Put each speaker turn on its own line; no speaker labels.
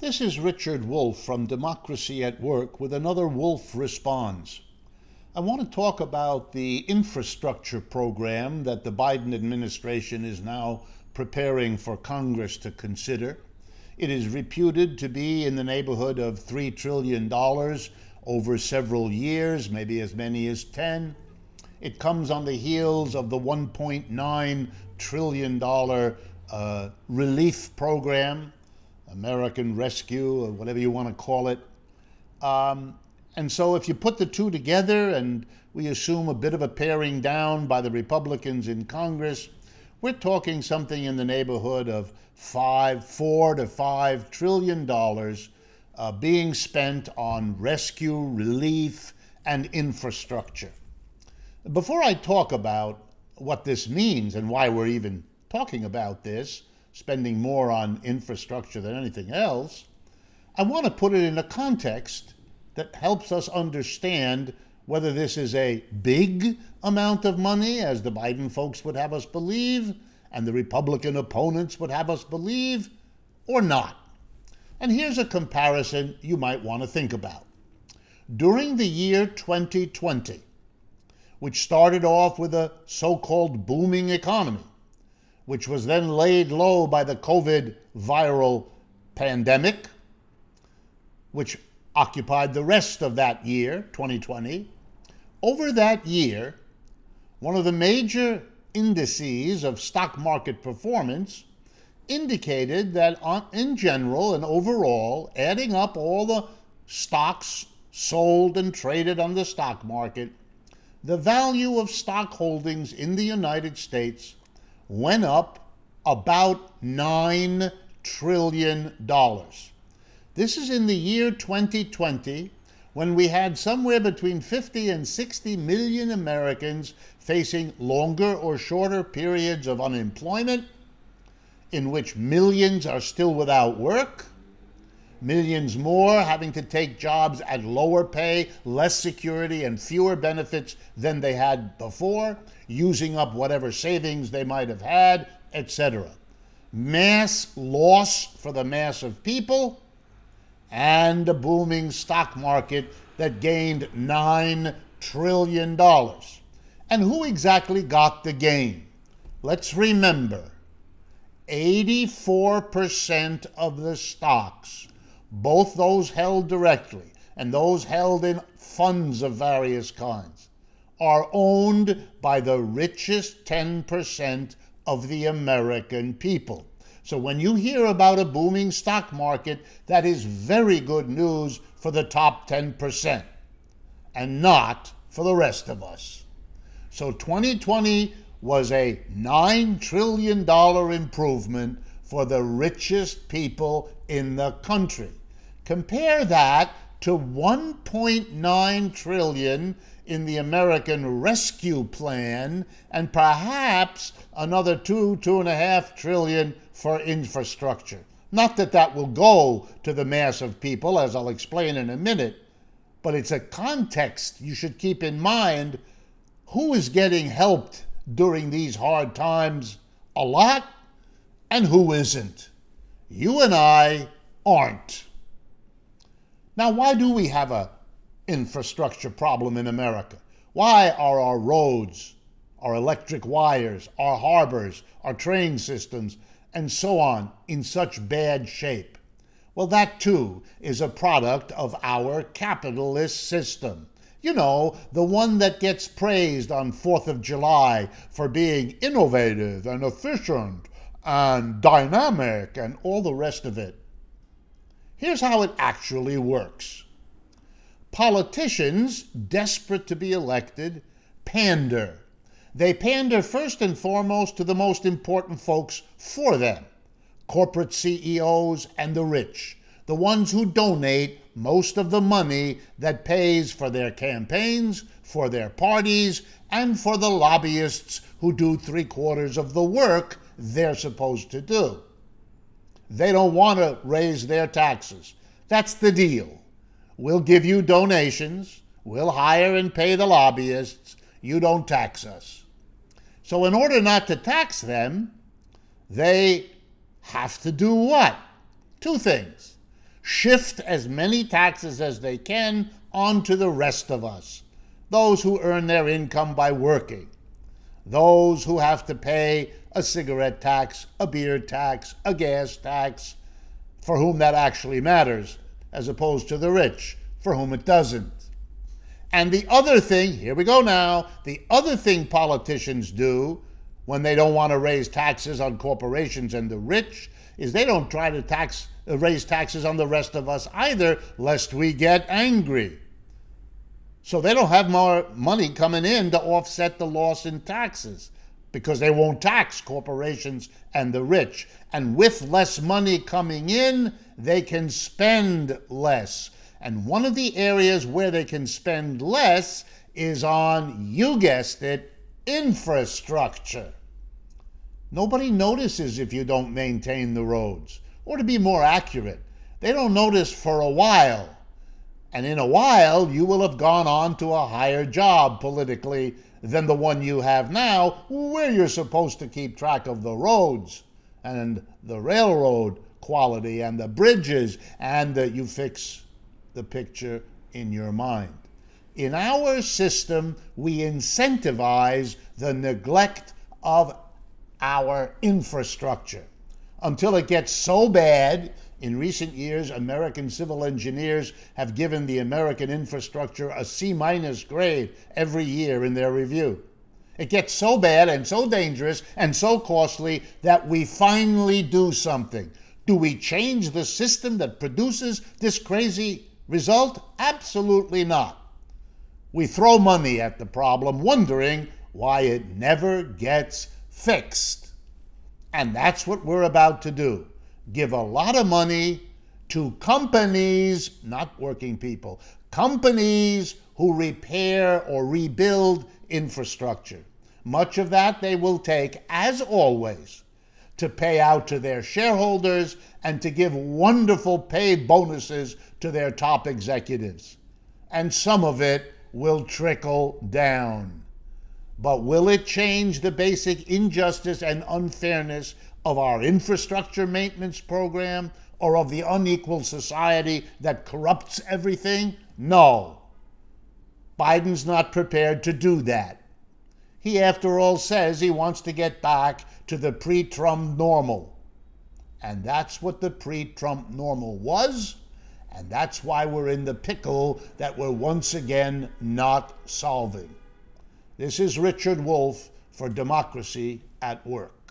This is Richard Wolf from Democracy at Work with another Wolf Responds. I want to talk about the infrastructure program that the Biden administration is now preparing for Congress to consider. It is reputed to be in the neighborhood of $3 trillion over several years, maybe as many as 10. It comes on the heels of the $1.9 trillion uh, relief program American Rescue, or whatever you want to call it. Um, and so if you put the two together and we assume a bit of a paring down by the Republicans in Congress, we're talking something in the neighborhood of five, four to five trillion dollars uh, being spent on rescue, relief, and infrastructure. Before I talk about what this means and why we're even talking about this, spending more on infrastructure than anything else, I want to put it in a context that helps us understand whether this is a big amount of money, as the Biden folks would have us believe, and the Republican opponents would have us believe, or not. And here's a comparison you might want to think about. During the year 2020, which started off with a so called booming economy, which was then laid low by the COVID viral pandemic, which occupied the rest of that year, 2020, over that year, one of the major indices of stock market performance indicated that in general and overall, adding up all the stocks sold and traded on the stock market, the value of stock holdings in the United States went up about $9 trillion. This is in the year 2020 when we had somewhere between 50 and 60 million Americans facing longer or shorter periods of unemployment, in which millions are still without work Millions more having to take jobs at lower pay, less security, and fewer benefits than they had before, using up whatever savings they might have had, etc. Mass loss for the mass of people, and a booming stock market that gained $9 trillion. And who exactly got the gain? Let's remember 84% of the stocks both those held directly and those held in funds of various kinds, are owned by the richest 10% of the American people. So when you hear about a booming stock market, that is very good news for the top 10% and not for the rest of us. So 2020 was a $9 trillion improvement for the richest people in the country. Compare that to 1.9 trillion in the American Rescue Plan and perhaps another 2 two and a half trillion for infrastructure. Not that that will go to the mass of people as I'll explain in a minute, but it's a context you should keep in mind who is getting helped during these hard times a lot, and who isn't? You and I aren't. Now, why do we have a infrastructure problem in America? Why are our roads, our electric wires, our harbors, our train systems, and so on in such bad shape? Well, that too is a product of our capitalist system you know, the one that gets praised on 4th of July for being innovative and efficient and dynamic and all the rest of it. Here's how it actually works politicians, desperate to be elected, pander. They pander first and foremost to the most important folks for them corporate CEOs and the rich the ones who donate most of the money that pays for their campaigns, for their parties, and for the lobbyists who do three quarters of the work they're supposed to do. They don't want to raise their taxes. That's the deal. We'll give you donations, we'll hire and pay the lobbyists, you don't tax us. So, in order not to tax them, they have to do what? Two things shift as many taxes as they can onto the rest of us those who earn their income by working, those who have to pay a cigarette tax, a beer tax, a gas tax, for whom that actually matters, as opposed to the rich, for whom it doesn't. And the other thing, here we go now, the other thing politicians do when they don't want to raise taxes on corporations and the rich is they don't try to tax uh, raise taxes on the rest of us either, lest we get angry. So they don't have more money coming in to offset the loss in taxes because they won't tax corporations and the rich. And with less money coming in, they can spend less. And one of the areas where they can spend less is on, you guessed it, infrastructure. Nobody notices if you don't maintain the roads. Or to be more accurate, they don't notice for a while. And in a while, you will have gone on to a higher job politically than the one you have now, where you're supposed to keep track of the roads and the railroad quality and the bridges, and that you fix the picture in your mind. In our system, we incentivize the neglect of our infrastructure until it gets so bad. In recent years, American civil engineers have given the American infrastructure a C minus grade every year in their review. It gets so bad and so dangerous and so costly that we finally do something. Do we change the system that produces this crazy result? Absolutely not. We throw money at the problem, wondering why it never gets fixed. And that's what we're about to do give a lot of money to companies, not working people, companies who repair or rebuild infrastructure. Much of that they will take, as always, to pay out to their shareholders and to give wonderful pay bonuses to their top executives. And some of it will trickle down. But will it change the basic injustice and unfairness of our infrastructure maintenance program or of the unequal society that corrupts everything? No. Biden's not prepared to do that. He, after all, says he wants to get back to the pre Trump normal. And that's what the pre Trump normal was. And that's why we're in the pickle that we're once again not solving. This is Richard Wolf for Democracy at Work.